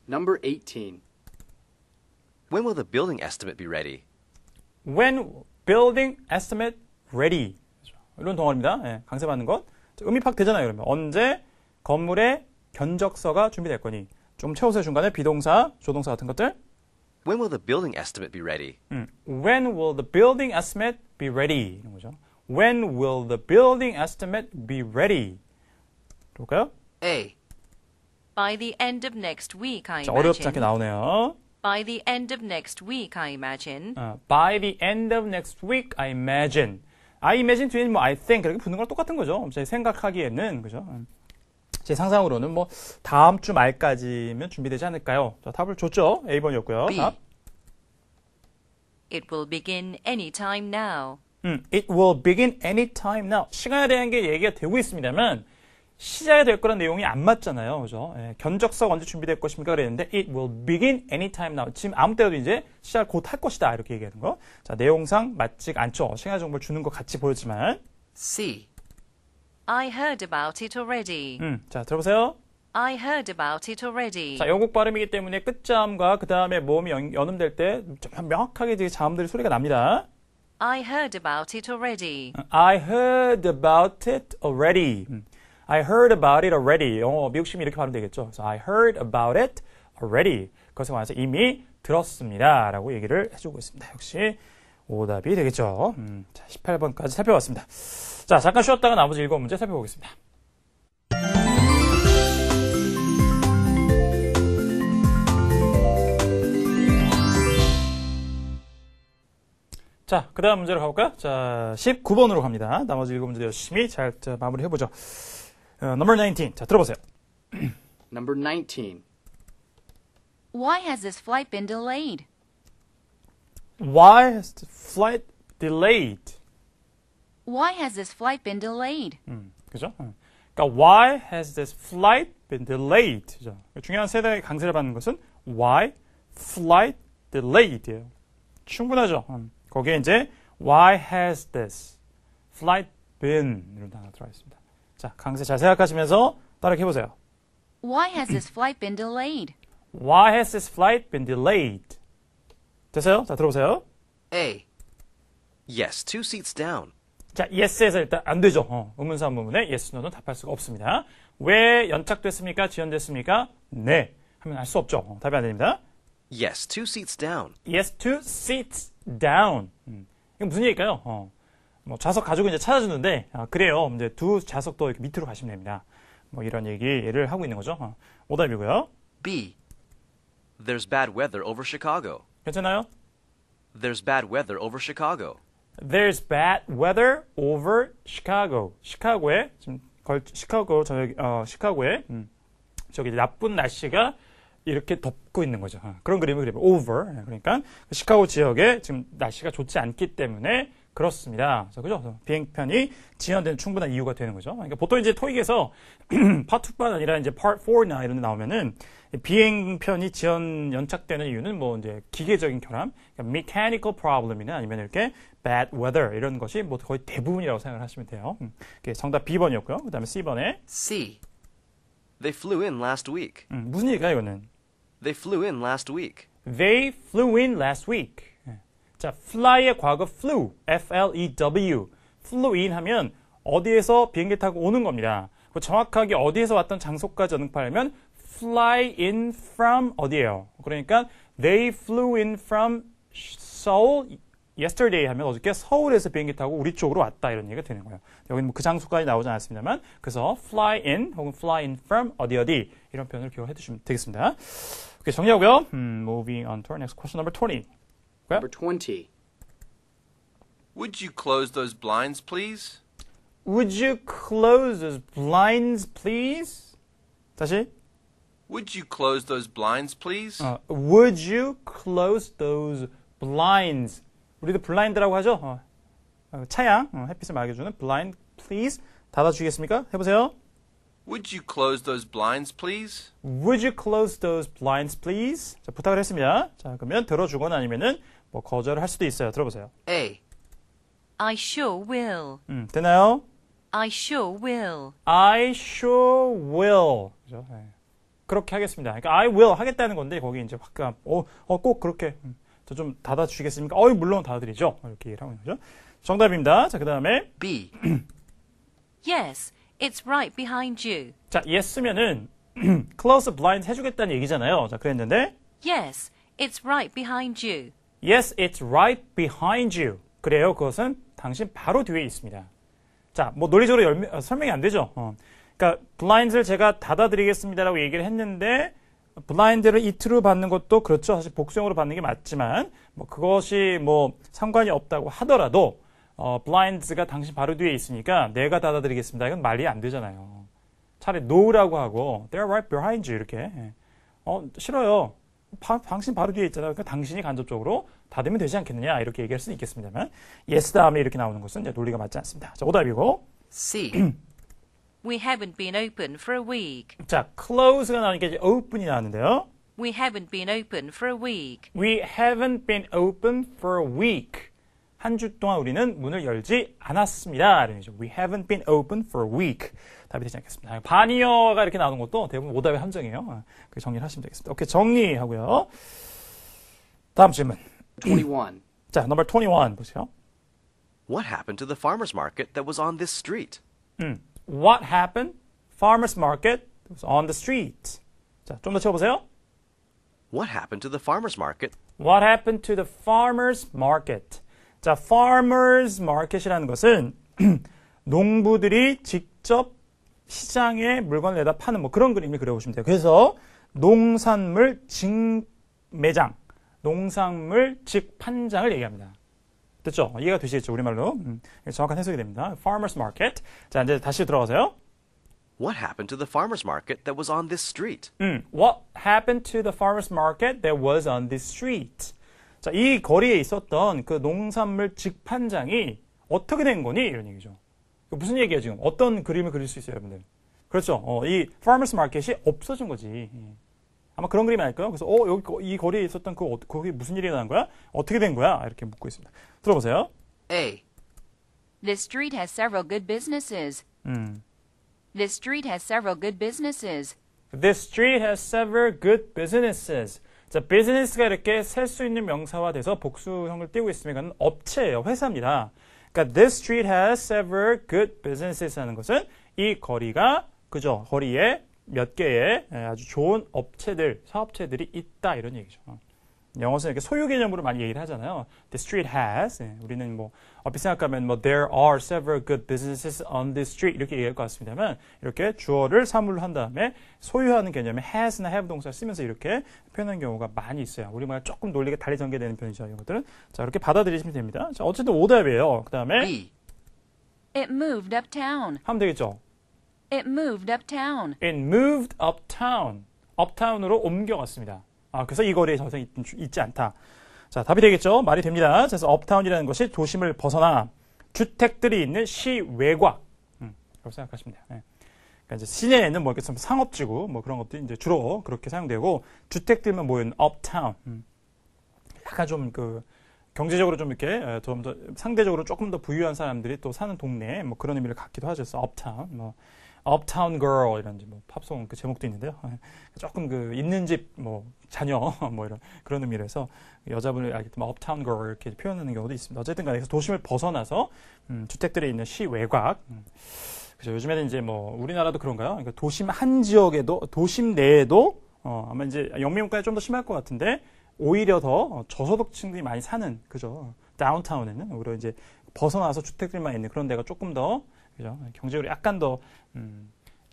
Number 18. When will the building estimate be ready? When building estimate ready. 이런 동화입니다 예, 강세 받는 것. 음이 팍 되잖아요. 그러면 언제 건물의 견적서가 준비될 거니? 좀 채우세요 중간에 비동사, 조동사 같은 것들. When will the building estimate be ready? 음, when will the building estimate be ready? 이런 거죠. When will the building estimate be ready? 볼까요? A. By the end of next week, I 자, imagine. 어렵지 않게 나오네요. By the end of next week, I imagine. 어, by the end of next week, I imagine. I imagine 뒤에는 뭐 I think 이렇게 붙는 거랑 똑같은 거죠. 제 생각하기에는 그죠. 제 상상으로는 뭐 다음 주 말까지면 준비되지 않을까요? 자, 답을 줬죠. A번이었고요. B. 답. It will begin any time now. 음, it will begin any time now. 시간에 대한 게 얘기가 되고 있습니다만 시작이 될 거란 내용이 안 맞잖아요. 그죠? 예, 견적서가 언제 준비될 것입니까? 그랬는데 it will begin anytime now. 지금 아무 때도 이제 시작 곧 할 것이다. 이렇게 얘기하는 거. 자, 내용상 맞지 않죠. 생간 정보를 주는 것 같이 보였지만 C. I heard about it already. 음, 자, 들어보세요. I heard about it already. 자, 영국 발음이기 때문에 끝자음과 그 다음에 모음이 연, 음될때 명확하게 이제 자음들이 소리가 납니다. I heard about it already. 음, I heard about it already. 음. I heard about it already. 영어 미국식이 이렇게 발음되겠죠. 그래서 I heard about it already. 그것에 관해서 이미 들었습니다. 라고 얘기를 해주고 있습니다. 역시 오답이 되겠죠. 음, 자, 18번까지 살펴봤습니다. 자, 잠깐 쉬었다가 나머지 7문제 살펴보겠습니다. 자, 그 다음 문제로 가볼까요? 자, 19번으로 갑니다. 나머지 7문제 열심히 잘 마무리해보죠. 어, number 19. 자, 들어보세요. Number 19. Why has this flight been delayed? Why has the flight delayed? Why has this flight been delayed? 음, 그죠? 그러니까 why has this flight been delayed? 그죠? 중요한 세대의 강세를 받는 것은 why flight delayed예요. 충분하죠. 음. 거기에 이제 why has this flight been 이런 단어가 들어가 있습니다. 자, 강세 잘 생각하시면서 따라해 보세요. Why has this flight been delayed? Why has this flight been delayed? 됐어요? 자, 들어보세요. A. Yes, two seats down. 자, yes에서 일단 안 되죠. 어, 의문사한 부분에 yes, no는 답할 수가 없습니다. 왜 연착됐습니까? 지연됐습니까? 네. 하면 알 수 없죠. 어, 답이 안 됩니다. Yes, two seats down. Yes, two seats down. 음, 이건 무슨 얘기일까요? 어. 뭐 좌석 가지고 이제 찾아주는데 아, 그래요. 이제 두 좌석 도 이렇게 밑으로 가시면 됩니다. 뭐 이런 얘기를 하고 있는 거죠. 어, 오답이고요. B. There's bad weather over Chicago. 괜찮아요? There's bad weather over Chicago. There's bad weather over Chicago. 시카고에 지금 걸 시카고 저녁 어 시카고에 음, 저기 나쁜 날씨가 이렇게 덮고 있는 거죠. 어, 그런 그림을 그려요. Over. 예, 그러니까 시카고 지역에 지금 날씨가 좋지 않기 때문에 그렇습니다. 그 그죠? 비행편이 지연되 충분한 이유가 되는 거죠. 그러니까 보통 이제 토익에서 파트뿐 아니라 이제 p a 4나 이런 데 나오면은 비행편이 지연 연착되는 이유는 뭐 이제 기계적인 결함, 그러니까 mechanical problem이나 아니면 이렇게 bad weather 이런 것이 뭐 거의 대부분이라고 생각을 하시면 돼요. 음. 정답 B번이었고요. 그다음에 C번에 C. They flew in last week. 음, 무슨 얘기가 이거는? They flew in last week. They flew in last week. 자, fly의 과거 flew, F-L-E-W, flew in 하면 어디에서 비행기 타고 오는 겁니다. 정확하게 어디에서 왔던 장소까지 언급하려면 fly in from 어디예요? 그러니까 they flew in from Seoul yesterday 하면 어저께 서울에서 비행기 타고 우리 쪽으로 왔다 이런 얘기가 되는 거예요. 여기는 뭐그 장소까지 나오지 않았습니다만 그래서 fly in 혹은 fly in from 어디 어디 이런 표현을 기억해 두시면 되겠습니다. 오케이 정리하고요. 음, moving on to our next question number 20. Yeah. Number 20. Would you close those blinds, please? Would you close those blinds, please? 다시. Would you close those blinds, please? 어, uh, would you close those blinds? 우리도 블라인드라고 하죠. 어, 차양, 어, 햇빛을 막여주는 blind, please. 닫아주겠습니까? 해보세요. Would you close those blinds, please? Would you close those blinds, please? 자, 부탁을 했습니다. 자, 그러면 들어주거나 아니면은 뭐 거절을 할 수도 있어요. 들어보세요. A. I sure will. 음, 되나요? I sure will. I sure will. 그죠? 네. 그렇게 하겠습니다. 그러니까 I will 하겠다는 건데 거기 이제 확 그 어, 어, 꼭 그렇게 음, 저좀 닫아 주시겠습니까? 어 물론 닫아드리죠. 이렇게 얘기를 하고 있는 거죠. 정답입니다. 자, 그다음에 B. yes, it's right behind you. 자, yes면은 close blind 해주겠다는 얘기잖아요. 자, 그랬는데 Yes, it's right behind you. Yes, it's right behind you. 그래요. 그것은 당신 바로 뒤에 있습니다. 자, 뭐 논리적으로 열매, 어, 설명이 안 되죠. 어. 그러니까 blind를 제가 닫아드리겠습니다라고 얘기를 했는데 블라인드를 이틀로 받는 것도 그렇죠. 사실 복수형으로 받는 게 맞지만 뭐 그것이 뭐 상관이 없다고 하더라도 어, 블라인드가 당신 바로 뒤에 있으니까 내가 닫아드리겠습니다. 이건 말이 안 되잖아요. 차라리 no라고 하고 they're right behind you 이렇게 예. 어 싫어요. 바, 당신 바로 뒤에 있잖아요. 그러니까 당신이 간접적으로 닫으면 되지 않겠느냐 이렇게 얘기할 수 있겠습니다만 yes 다음에 이렇게 나오는 것은 이제 논리가 맞지 않습니다. 자, 오답이고 C. We haven't been open for a week. 자, close가 나오니까 이제 open이 나왔는데요. We haven't been open for a week. We haven't been open for a week. 한 동안 우리는 문을 열지 않았습니다. 라는 We haven't been open for a week. 답이 되지 않겠습니다. 반이어가 이렇게 나오는 것도 대부분 오답의 함정이에요. 그 정리를 하시면 되겠습니다. 오케이, 정리하고요. 다음 질문. 21. 자, 넘버 21 보세요. What happened to the farmers market that was on this street? 음. What happened? Farmers market was on the street. 자, 좀더 채워 What happened to the farmers market? What happened to the farmers market? 자, farmers market이라는 것은 농부들이 직접 시장에 물건을 내다 파는 뭐 그런 그림을 그려보시면 돼요. 그래서 농산물 직매장, 농산물 직판장을 얘기합니다. 됐죠? 이해가 되시겠죠? 우리말로. 음, 정확한 해석이 됩니다. farmers market. 자, 이제 다시 들어가세요. What happened to the farmers market that was on this street? 음, what happened to the farmers market that was on this street? 자, 이 거리에 있었던 그 농산물 직판장이 어떻게 된 거니? 이런 얘기죠. 무슨 얘기야 지금? 어떤 그림을 그릴 수 있어요, 여러분들? 그렇죠. 어, 이 farmers market이 없어진 거지. 아마 그런 그림이 아닐까요? 그래서, 어, 여기, 이 거리에 있었던 그, 거기 무슨 일이 난 거야? 어떻게 된 거야? 이렇게 묻고 있습니다. 들어보세요. A. This street has several good businesses. 음. This street has several good businesses. This street has several good businesses. 자, 비즈니스가 이렇게 셀 수 있는 명사화 돼서 복수형을 띄고 있으면 이 업체예요. 회사입니다. 그러니까 this street has several good businesses 하는 것은 이 거리가 그죠? 거리에 몇 개의 예, 아주 좋은 업체들, 사업체들이 있다 이런 얘기죠. 영어에서 이렇게 소유 개념으로 많이 얘기를 하잖아요. The street has. 예, 우리는 뭐 앞에 생각하면 뭐 there are several good businesses on this street 이렇게 얘기할 것 같습니다만 이렇게 주어를 사물로 한 다음에 소유하는 개념에 has나 have 동사 쓰면서 이렇게 표현하는 경우가 많이 있어요. 우리말 조금 논리가 달리 전개되는 표현이죠 이런 것들은 자 이렇게 받아들이시면 됩니다. 자 어쨌든 오답이에요. 그 다음에 It moved uptown. 하면 되겠죠. It moved uptown. It moved uptown. uptown으로 옮겨갔습니다. 아, 그래서 이 거리에 더 이상 있, 지 않다. 자, 답이 되겠죠? 말이 됩니다. 그래서 업타운이라는 것이 도심을 벗어나 주택들이 있는 시외곽. 음, 라고 생각하시면 돼요. 네. 그러니까 이제 시내에는 뭐 이렇게 좀 상업지구 뭐 그런 것들이 이제 주로 그렇게 사용되고 주택들만 모인 업타운. 음. 약간 좀 그 경제적으로 좀 이렇게 좀더 상대적으로 조금 더 부유한 사람들이 또 사는 동네 뭐 그런 의미를 갖기도 하죠. 그래서 업타운. 뭐 업타운 걸 이런지 뭐 팝송 그 제목도 있는데요. 조금 그 있는 집 뭐 자녀 뭐 이런 그런 의미로 해서 여자분을 알겠지만 업타운 걸 이렇게 표현하는 경우도 있습니다. 어쨌든 간에 도심을 벗어나서 음, 주택들에 있는 시 외곽 음, 그죠 요즘에는 이제 뭐 우리나라도 그런가요? 그러니까 도심 한 지역에도 도심 내에도 어, 아마 이제 영미권에 좀 더 심할 것 같은데 오히려 더 저소득층들이 많이 사는 그죠 다운타운에는 오히려 이제 벗어나서 주택들만 있는 그런 데가 조금 더 그죠? 경제적으로 약간 더 음,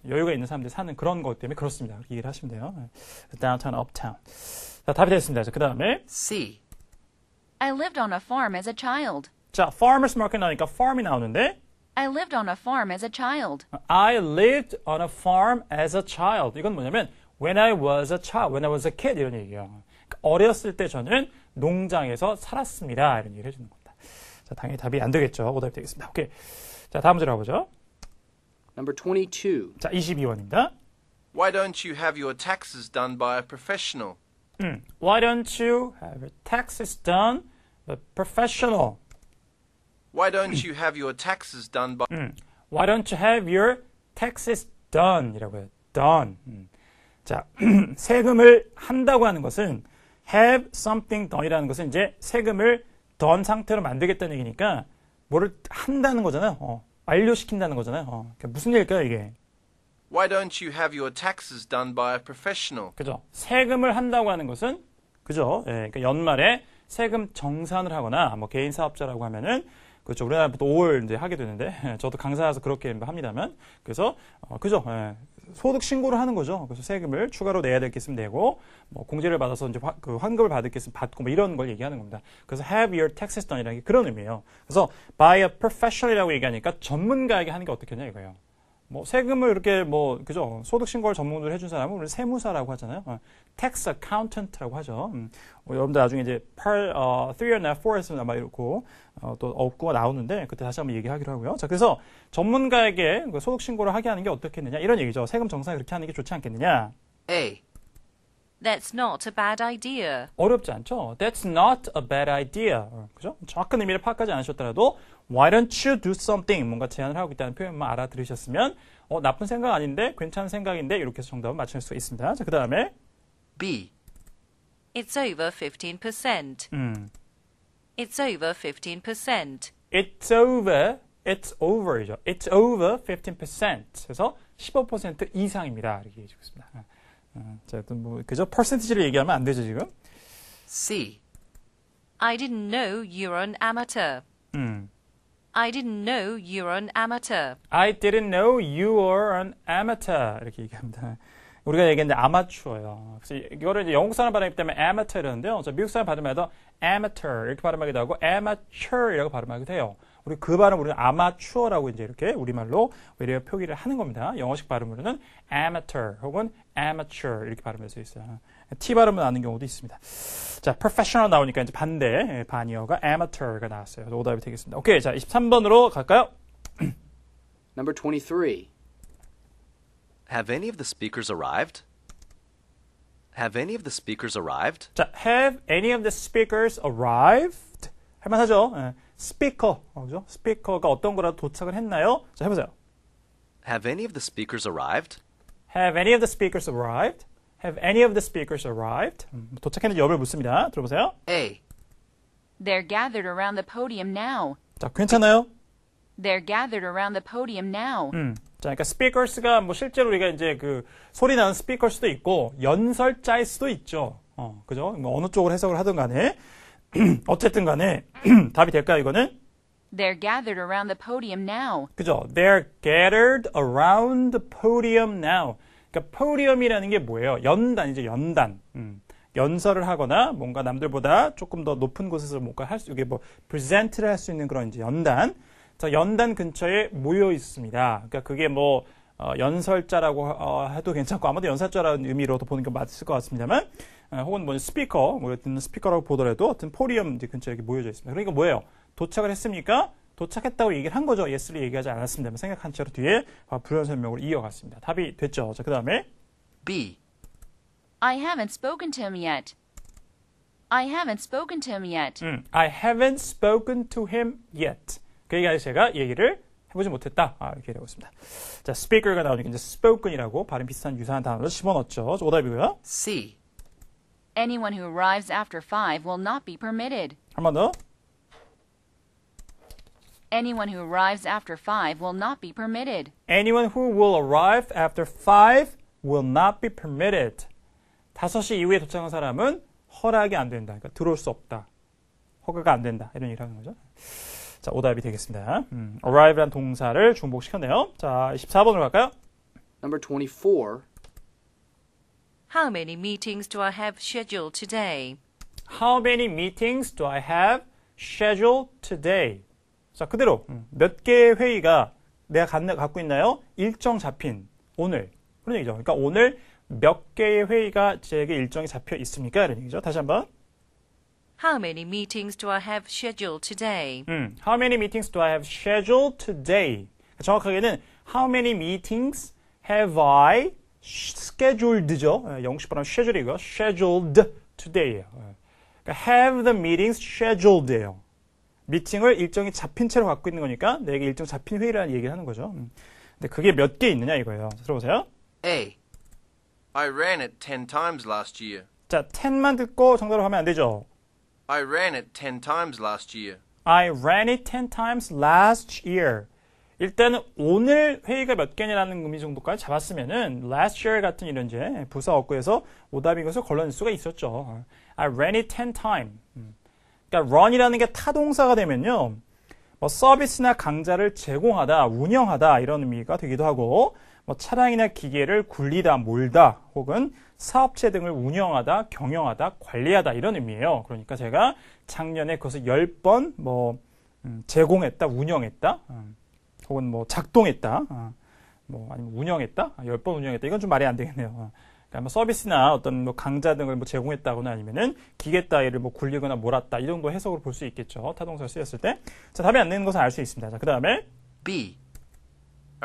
여유가 있는 사람들이 사는 그런 것 때문에 그렇습니다. 이렇 얘기를 하시면 돼요. 네. Downtown, uptown. 자, 답이 됐습니다. 그 다음에 C. I lived on a farm as a child. 자, farmers market 나니까 farm이 나오는데 I lived on a farm as a child. I lived on a farm as a child. 이건 뭐냐면 when I was a child, when I was a kid 이런 얘기예요. 그러니까 어렸을 때 저는 농장에서 살았습니다. 이런 얘기를 해주는 겁니다. 자, 당연히 답이 안 되겠죠. 오답이 되겠습니다. 오케이. 자, 다음 문제로 가보죠. Number 22. 자, 22번입니다. Why don't you have your taxes done by a professional? 음, Why don't you have your taxes done by a professional? Why don't you have your taxes done by 음, Why don't you have your taxes done? 이라고요. done. 음. 자, 세금을 한다고 하는 것은 have something done이라는 것은 이제 세금을 done 상태로 만들겠다는 얘기니까 뭐를 한다는 거잖아요. 어, 완료시킨다는 거잖아요. 어, 그러니까 무슨 얘기일까요, 이게? Why don't you have your taxes done by a professional? 그죠. 세금을 한다고 하는 것은 그죠. 예, 그러니까 연말에 세금 정산을 하거나 뭐 개인 사업자라고 하면은 그렇죠. 우리나라부터 5월 이제 하게 되는데 저도 강사라서 그렇게 합니다만 그래서 어, 그죠. 예, 소득 신고를 하는 거죠. 그래서 세금을 추가로 내야 될 게 있으면 되고뭐 공제를 받아서 이제 화, 그 환급을 받을 게으면 받고 뭐 이런 걸 얘기하는 겁니다. 그래서 have your taxes done이라는 게 그런 의미예요. 그래서 by a professional이라고 얘기하니까 전문가에게 하는 게 어떻겠냐 이거예요. 뭐 세금을 이렇게 뭐 그죠 소득 신고를 전문으로 해준 사람은 우리 세무사라고 하잖아요. 어, tax accountant라고 하죠. 음, 어, 여러분들 나중에 이제 part 어, 3이나 4에서 아마 이렇고 어, 또 업구가 나오는데 그때 다시 한번 얘기하기로 하고요. 자 그래서 전문가에게 그 소득 신고를 하게 하는 게 어떻겠느냐 이런 얘기죠. 세금 정산 그렇게 하는 게 좋지 않겠느냐. A. That's not a bad idea. 어렵지 않죠? That's not a bad idea. 어, 그죠? 정확한 의미를 파악하지 않으셨더라도 Why don't you do something? 뭔가 제안을 하고 있다는 표현만 알아들으셨으면 어, 나쁜 생각 아닌데 괜찮은 생각인데 이렇게 해서 정답을 맞출 수 있습니다. 자, 그 다음에 B. It's over 15%. 음. It's over 15%. It's over. It's o v e r It's over 15%. 그래서 15% 이상입니다. 이렇게 해주고습니다 아, 아, 자, 뭐, 그죠? 퍼센티지를 얘기하면 안 되죠, 지금. C. I didn't know you're an amateur. 음. I didn't know you were an amateur. I didn't know you were an amateur. 이렇게 얘기합니다. 우리가 얘기했는데 아마추어예요. 그래서 이거를 이제 영국 사람 발음이기 때문에 amateur 이는데요 미국 사람 발음에도 amateur 이렇게 발음하기도 하고 amateur이라고 발음하기도 해요. 우리 그 발음 우리는 아마추어라고 이제 이렇게 우리말로 외려 표기를 하는 겁니다. 영어식 발음으로는 amateur 혹은 amateur 이렇게 발음할 수 있어요. T 발음은 아는 경우도 있습니다. 자, professional 나오니까 이제 반대, 반이어가 amateur가 나왔어요. 오답이 되겠습니다. 오케이, 자, 23번으로 갈까요? Number 23. Have any of the speakers arrived? Have any of the speakers arrived? 자, have any of the speakers arrived? 할만하죠? 예. 스피커, 그죠? 스피커가 어떤 거라도 도착을 했나요? 자, 해보세요. Have any of the speakers arrived? Have any of the speakers arrived? Have any of the speakers arrived? 도착했는지 여부를 묻습니다. 들어보세요. A. They're gathered around the podium now. 자, 괜찮아요? They're gathered around the podium now. 음. 자, 그러니까 speakers가 뭐 실제로 우리가 이제 그 소리 나는 speakers도 있고 연설자일 수도 있죠. 어, 그죠? 뭐 어느 쪽으로 해석을 하든 간에 어쨌든 간에 답이 될까요, 이거는? They're gathered around the podium now. 그죠? They're gathered around the podium now. 그러니까 포리엄이라는 게 뭐예요? 연단이죠, 연단. 음. 연설을 하거나 뭔가 남들보다 조금 더 높은 곳에서 뭔가 할 수, 이게 뭐, 프레젠트를 할 수 있는 그런 이제 연단. 자, 연단 근처에 모여 있습니다. 그러니까 그게 뭐, 어, 연설자라고 어, 해도 괜찮고 아마도 연설자라는 의미로도 보는 게 맞을 것 같습니다만 어, 혹은 뭐 스피커 뭐 스피커라고 보더라도 어떤 포리엄 이제 근처에 이렇게 모여져 있습니다. 그러니까 뭐예요? 도착을 했습니까? 도착했다고 얘기를 한 거죠. 예스를 얘기하지 않았습니다. 생각한 채로 뒤에 불연 설명으로 이어갔습니다. 답이 됐죠. 자, 그 다음에 B. I haven't spoken to him yet. I haven't spoken to him yet. 음, I haven't spoken to him yet. 그러니까 제가 얘기를 해보지 못했다. 아, 이렇게 되고 있습니다. 자, speaker가 나오니까 이제 spoken이라고 발음 비슷한 유사한 단어를 집어넣었죠. 오답이고요. C. Anyone who arrives after 5 will not be permitted. 한 번 더. Anyone who arrives after 5 will not be permitted. Anyone who will arrive after 5 will not be permitted. 5시 이후에 도착한 사람은 허락이 안 된다. 그러니까 들어올 수 없다. 허가가 안 된다. 이런 얘기를 하는 거죠. 자, 오답이 되겠습니다. 음, arrive란 동사를 중복시켰네요. 자, 24번으로 갈까요? Number 24. How many meetings do I have scheduled today? How many meetings do I have scheduled today? 자, 그대로 몇 개의 회의가 내가 갖고 갖 있나요? 일정 잡힌 오늘. 그런 얘기죠. 그러니까 오늘 몇 개의 회의가 제게 일정이 잡혀 있습니까? 이런 얘기죠. 다시 한번. How many meetings do I have scheduled today? 음, how many meetings do I have scheduled today? 정확하게는 how many meetings have I scheduled죠. 영국식 발음 schedule이고요. scheduled t o d a y 그러니까 have the meetings scheduled예요. 미팅을 일정이 잡힌 채로 갖고 있는 거니까 내게 일정 잡힌 회의라는 얘기를 하는 거죠. 음. 근데 그게 몇 개 있느냐 이거예요. 들어보세요. A. I ran it 10 times last year. 자, 10만 듣고 정답으로 가면 안 되죠. I ran it 10 times last year. I ran it 10 times last year. 일단은 오늘 회의가 몇 개냐라는 의미 정도까지 잡았으면은 last year 같은 이런 이제 부사 어구에서 오답인 것을 걸러낼 수가 있었죠. I ran it 10 times. 음. 그러니까 run이라는 게 타동사가 되면요. 뭐 서비스나 강좌를 제공하다, 운영하다 이런 의미가 되기도 하고 뭐 차량이나 기계를 굴리다, 몰다 혹은 사업체 등을 운영하다, 경영하다, 관리하다 이런 의미예요. 그러니까 제가 작년에 그것을 10번 뭐 음, 제공했다, 운영했다, 음, 혹은 뭐 작동했다, 음, 뭐 아니면 운영했다, 10번 운영했다 이건 좀 말이 안 되겠네요. 어. 그러니까 뭐 서비스나 어떤 뭐강좌 등을 뭐 제공했다거나 아니면은 기계 따위를 뭐 굴리거나 몰았다 이 정도 해석으로 볼 수 있겠죠. 타동사를 쓰였을 때. 자, 답이 안 되는 것은 알 수 있습니다. 자, 그다음에 B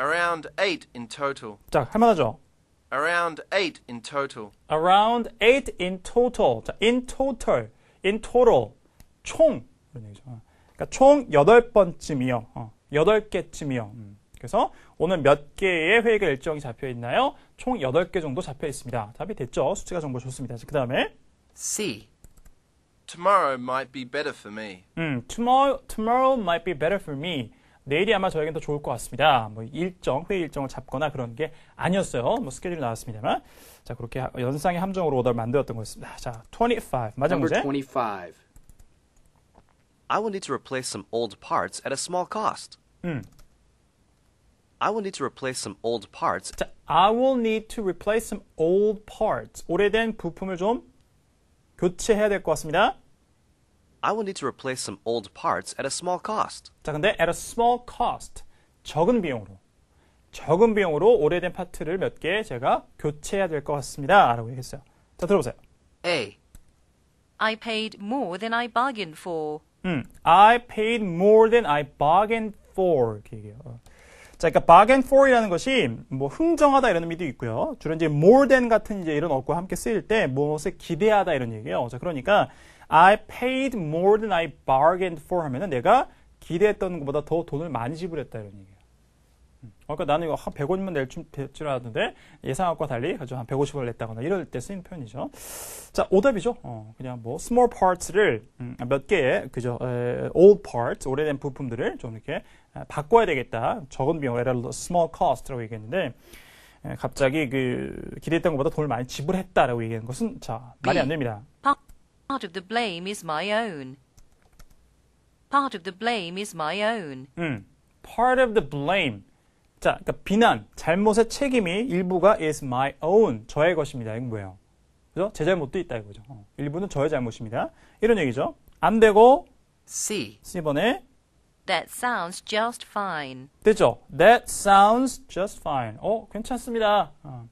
around 8 in total. 자, 할 만하죠. around 8 in total. around 8 in total. 자, in total. in total. 총 이런 얘기죠. 그러니까 총 8번쯤이요. 어. 8개쯤이요. 음. 그래서 오늘 몇 개의 회의가 일정이 잡혀 있나요? 총 8개 정도 잡혀 있습니다. 답이 됐죠? 수치가 정말 좋습니다. 그 다음에 C. Tomorrow might be better for me. 음, tomorrow, tomorrow might be better for me. 내일이 아마 저에겐 더 좋을 것 같습니다. 뭐 일정, 회의 일정을 잡거나 그런 게 아니었어요. 뭐 스케줄이 나왔습니다만. 자, 그렇게 연상의 함정으로 오더를 만들었던 거였습니다. 자, 25. 마지막 문제. 25. I will need to replace some old parts at a small cost. 음, I will need to replace some old parts. I will need to replace some old parts. 오래된 부품을 좀 교체해야 될 것 같습니다. I will need to replace some old parts at a small cost. 자, 근데 at a small cost. 적은 비용으로. 적은 비용으로 오래된 파트를 몇 개 제가 교체해야 될 것 같습니다. 라고 얘기했어요. 자, 들어보세요. A. I paid more than I bargained for. 음, I paid more than I bargained for. 이렇게 얘기해요. 자, 그러니까 bargain for이라는 것이 뭐 흥정하다 이런 의미도 있고요. 주로 이제 more than 같은 이제 이런 어구와 함께 쓰일 때 무엇을 기대하다 이런 얘기예요. 자, 그러니까 I paid more than I bargained for 하면은 내가 기대했던 것보다 더 돈을 많이 지불했다 이런 얘기. 그러니까 나는 이거 한 100원이면 낼 줄 알았는데 예상하고 달리 아주 한 150원을 냈다거나 이럴 때 쓰인 표현이죠. 자, 오답이죠. 어, 그냥 뭐 small parts를 음, 몇 개의 그죠 에, old parts 오래된 부품들을 좀 이렇게 아, 바꿔야 되겠다. 적은 비용, 예를 들어 small cost라고 얘기했는데 갑자기 그 기대했던 것보다 돈을 많이 지불했다라고 얘기하는 것은 자 말이 안 됩니다. Part of the blame is my own. Part of the blame is my own. 음, part of the blame. 자, 그러니까 비난, 잘못의 책임이 일부가 is my own, 저의 것입니다. 이건 뭐예요? 그죠? 제 잘못도 있다 이거죠. 어. 일부는 저의 잘못입니다. 이런 얘기죠. 안 되고 C. C번에 That sounds just fine. 됐죠? That sounds just fine. 어, 괜찮습니다. 어.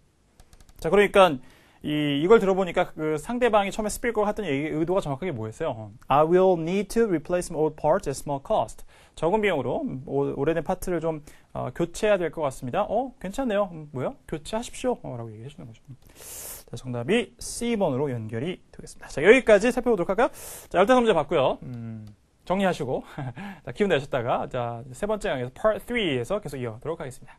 자, 그러니까 이, 이걸 들어보니까 그 상대방이 처음에 스필거 피 같던 얘기 의도가 정확하게 뭐였어요? 어. I will need to replace old parts at small cost. 적은 비용으로 오, 래된 파트를 좀 어, 교체해야 될 것 같습니다. 어, 괜찮네요. 음, 뭐요? 교체하십시오. 어, 라고 얘기해 주는 거죠. 자, 정답이 C번으로 연결이 되겠습니다. 자, 여기까지 살펴보도록 할까요? 자, 열다섯 문제 봤고요. 음, 정리하시고 자, 기운 내셨다가 자, 세 번째 강에서 Part 3에서 계속 이어가도록 하겠습니다.